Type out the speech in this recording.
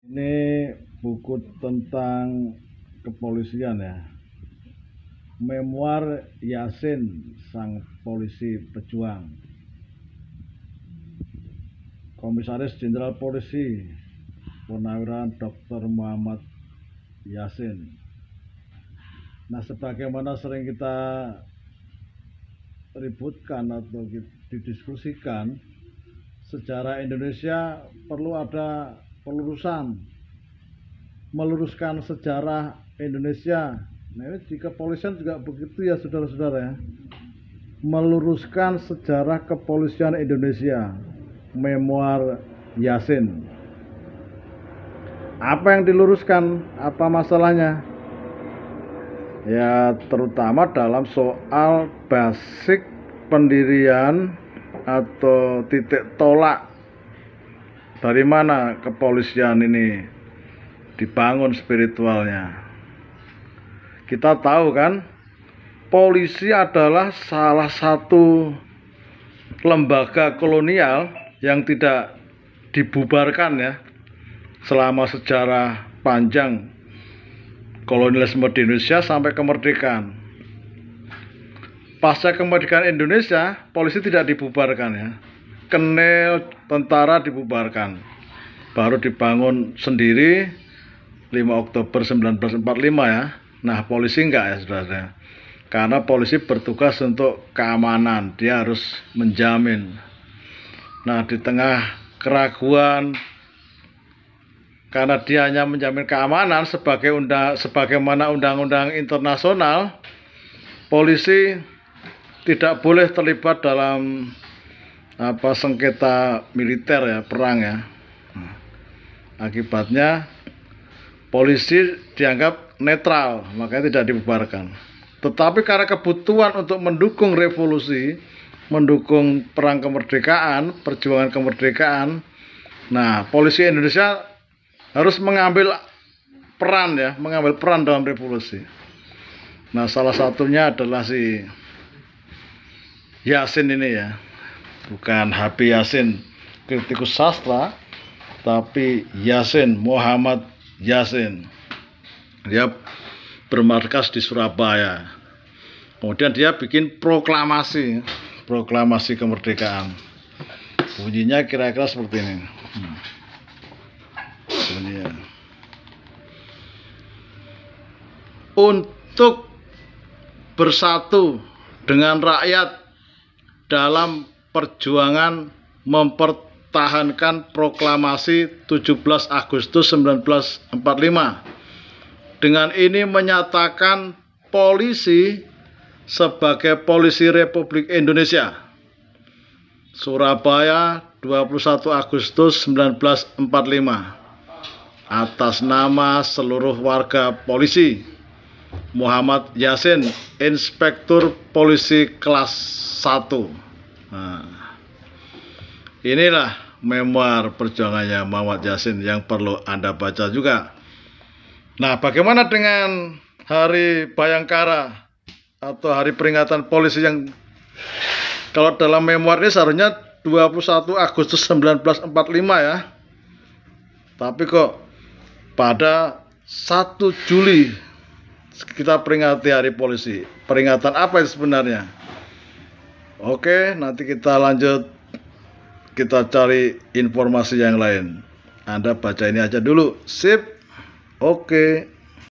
ini buku tentang kepolisian ya memoir Yasin sang polisi pejuang Komisaris Jenderal Polisi Purnawirawan Dr. Muhammad Yasin Nah sebagaimana sering kita ributkan atau didiskusikan sejarah Indonesia perlu ada pelurusan meluruskan sejarah Indonesia. Nah, ini di kepolisian juga begitu ya saudara-saudara ya. Meluruskan sejarah kepolisian Indonesia. Memoir Yasin. Apa yang diluruskan? Apa masalahnya? Ya, terutama dalam soal basic pendirian atau titik tolak dari mana kepolisian ini dibangun spiritualnya kita tahu kan polisi adalah salah satu lembaga kolonial yang tidak dibubarkan ya selama sejarah panjang kolonialisme di Indonesia sampai kemerdekaan. Pasca kemerdekaan Indonesia, polisi tidak dibubarkan ya kenil tentara dibubarkan baru dibangun sendiri 5 Oktober 1945 ya nah polisi enggak ya saudara karena polisi bertugas untuk keamanan dia harus menjamin nah di tengah keraguan karena dia hanya menjamin keamanan sebagai undang sebagaimana undang-undang internasional polisi tidak boleh terlibat dalam apa sengketa militer ya perang ya nah, akibatnya polisi dianggap netral makanya tidak dibubarkan tetapi karena kebutuhan untuk mendukung revolusi mendukung perang kemerdekaan perjuangan kemerdekaan nah polisi Indonesia harus mengambil peran ya mengambil peran dalam revolusi nah salah satunya adalah si Yasin ini ya bukan HP Yasin kritikus sastra tapi Yasin Muhammad Yasin dia bermarkas di Surabaya kemudian dia bikin proklamasi proklamasi kemerdekaan bunyinya kira-kira seperti ini hmm. bunyinya untuk bersatu dengan rakyat dalam perjuangan mempertahankan proklamasi 17 Agustus 1945. Dengan ini menyatakan polisi sebagai polisi Republik Indonesia. Surabaya 21 Agustus 1945 atas nama seluruh warga polisi Muhammad Yasin Inspektur Polisi kelas 1 Nah, inilah memoir perjuangannya Muhammad Yasin yang perlu Anda baca juga. Nah, bagaimana dengan Hari Bayangkara atau Hari Peringatan Polisi yang kalau dalam memoir ini seharusnya 21 Agustus 1945 ya. Tapi kok pada 1 Juli kita peringati hari polisi. Peringatan apa itu sebenarnya? Oke, nanti kita lanjut kita cari informasi yang lain. Anda baca ini aja dulu. Sip. Oke.